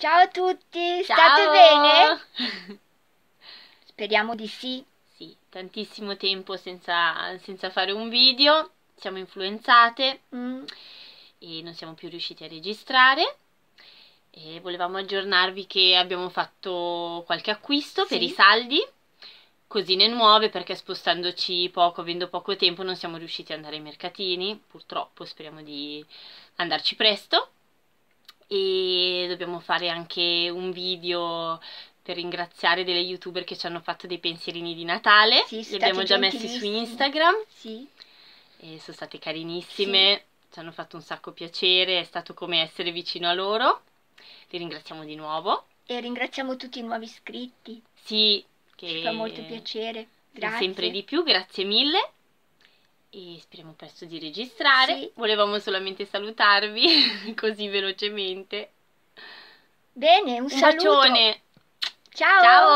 Ciao a tutti, Ciao. state bene? Speriamo di sì. Sì, tantissimo tempo senza, senza fare un video, siamo influenzate mm. e non siamo più riusciti a registrare. E volevamo aggiornarvi che abbiamo fatto qualche acquisto sì. per i saldi, cosine nuove perché spostandoci poco, avendo poco tempo, non siamo riusciti ad andare ai mercatini, purtroppo speriamo di andarci presto e dobbiamo fare anche un video per ringraziare delle youtuber che ci hanno fatto dei pensierini di Natale sì, li abbiamo già messi su Instagram sì. e sono state carinissime sì. ci hanno fatto un sacco piacere è stato come essere vicino a loro li ringraziamo di nuovo e ringraziamo tutti i nuovi iscritti sì che ci fa molto piacere grazie sempre di più grazie mille e speriamo presto di registrare. Sì. Volevamo solamente salutarvi così velocemente. Bene, un, un saluto. bacione. Ciao. Ciao.